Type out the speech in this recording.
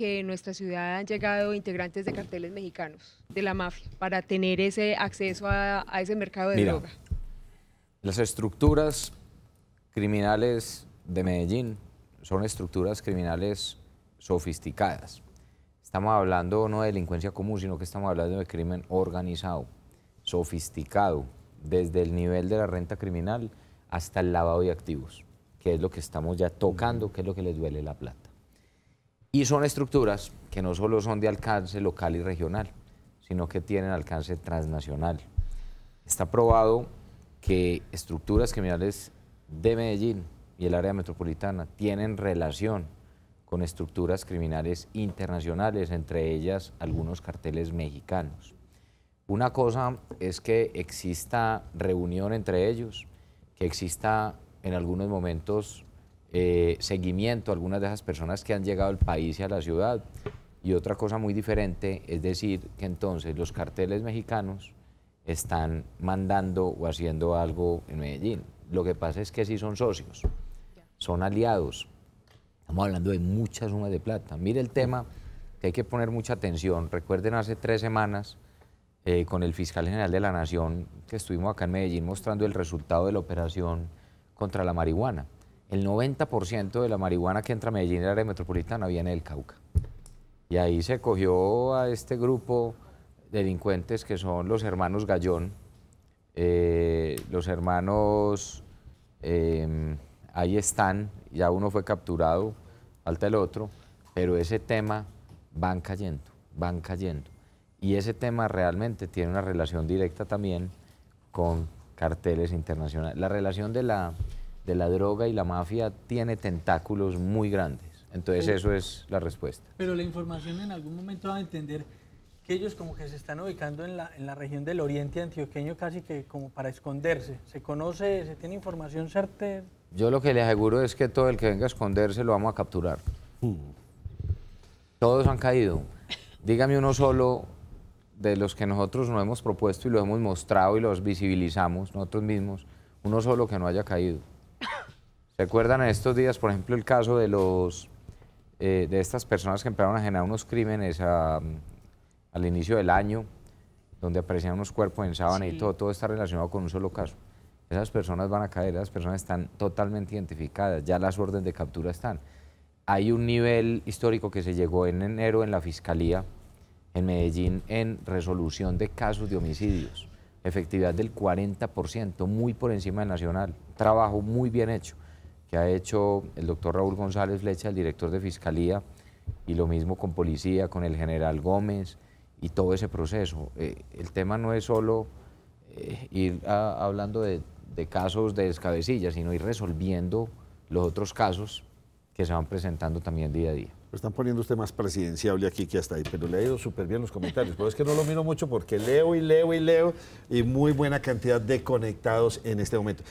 que en nuestra ciudad han llegado integrantes de carteles mexicanos, de la mafia, para tener ese acceso a, ese mercado de droga? Las estructuras criminales de Medellín son estructuras criminales sofisticadas. Estamos hablando no de delincuencia común, sino que estamos hablando de crimen organizado, sofisticado, desde el nivel de la renta criminal hasta el lavado de activos, que es lo que estamos ya tocando, que es lo que les duele la plata. Y son estructuras que no solo son de alcance local y regional, sino que tienen alcance transnacional. Está probado que estructuras criminales de Medellín y el área metropolitana tienen relación con estructuras criminales internacionales, entre ellas algunos carteles mexicanos. Una cosa es que exista reunión entre ellos, que exista en algunos momentos eh, seguimiento a algunas de esas personas que han llegado al país y a la ciudad. Y otra cosa muy diferente es decir que entonces los carteles mexicanos están mandando o haciendo algo en Medellín. Lo que pasa es que sí son socios, son aliados. Estamos hablando de muchas sumas de plata. Mire el tema que hay que poner mucha atención. Recuerden hace tres semanas eh, con el fiscal general de la Nación que estuvimos acá en Medellín mostrando el resultado de la operación contra la marihuana el 90% de la marihuana que entra a Medellín, la área metropolitana, viene del Cauca. Y ahí se cogió a este grupo delincuentes que son los hermanos Gallón, eh, los hermanos em, ahí están, ya uno fue capturado, falta el otro, pero ese tema van cayendo, van cayendo. Y ese tema realmente tiene una relación directa también con carteles internacionales. La relación de la de la droga y la mafia tiene tentáculos muy grandes. Entonces eso es la respuesta. Pero la información en algún momento va a entender que ellos como que se están ubicando en la, en la región del oriente antioqueño casi que como para esconderse. ¿Se conoce, se tiene información certera? Yo lo que le aseguro es que todo el que venga a esconderse lo vamos a capturar. Todos han caído. Dígame uno solo de los que nosotros nos hemos propuesto y lo hemos mostrado y los visibilizamos nosotros mismos, uno solo que no haya caído. ¿Recuerdan en estos días, por ejemplo, el caso de los eh, de estas personas que empezaron a generar unos crímenes mm, al inicio del año, donde aparecían unos cuerpos en sábana y todo, todo está relacionado con un solo caso? Esas personas van a caer, esas personas están totalmente identificadas, ya las órdenes de captura están. Hay un nivel histórico que se llegó en enero en la Fiscalía en Medellín en resolución de casos de homicidios, efectividad del 40%, muy por encima del nacional, trabajo muy bien hecho que ha hecho el doctor Raúl González Flecha, el director de Fiscalía, y lo mismo con Policía, con el general Gómez y todo ese proceso. Eh, el tema no es solo eh, ir hablando de, casos de descabecilla, sino ir resolviendo los otros casos que se van presentando también día a día. están poniendo usted más presidenciable aquí que hasta ahí, pero le ha ido súper bien los comentarios. Pero es que no lo miro mucho porque leo y leo y leo y muy buena cantidad de conectados en este momento.